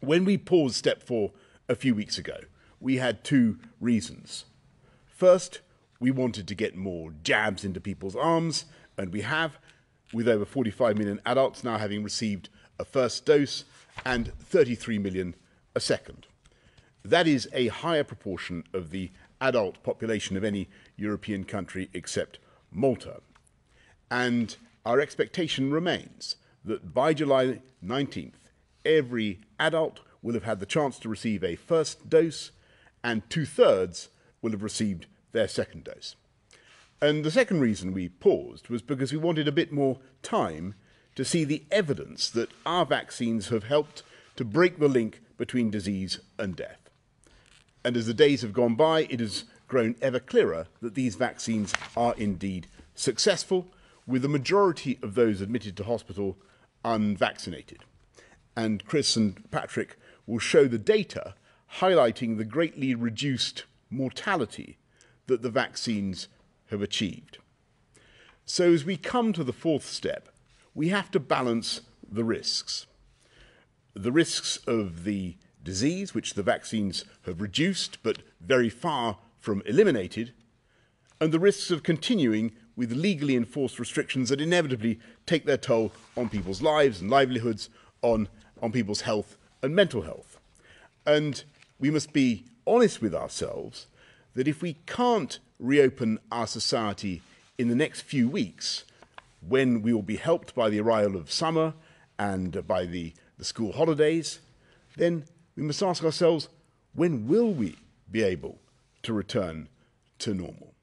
When we paused step four a few weeks ago, we had two reasons. First, we wanted to get more jabs into people's arms, and we have, with over 45 million adults now having received a first dose and 33 million a second. That is a higher proportion of the adult population of any European country except Malta. And our expectation remains that by July 19th, every adult will have had the chance to receive a first dose, and two thirds will have received their second dose. And the second reason we paused was because we wanted a bit more time to see the evidence that our vaccines have helped to break the link between disease and death. And as the days have gone by, it has grown ever clearer that these vaccines are indeed successful, with the majority of those admitted to hospital unvaccinated and Chris and Patrick will show the data highlighting the greatly reduced mortality that the vaccines have achieved. So, as we come to the fourth step, we have to balance the risks. The risks of the disease, which the vaccines have reduced but very far from eliminated, and the risks of continuing with legally enforced restrictions that inevitably take their toll on people's lives and livelihoods on, on people's health and mental health. And we must be honest with ourselves that if we can't reopen our society in the next few weeks, when we will be helped by the arrival of summer and by the, the school holidays, then we must ask ourselves when will we be able to return to normal?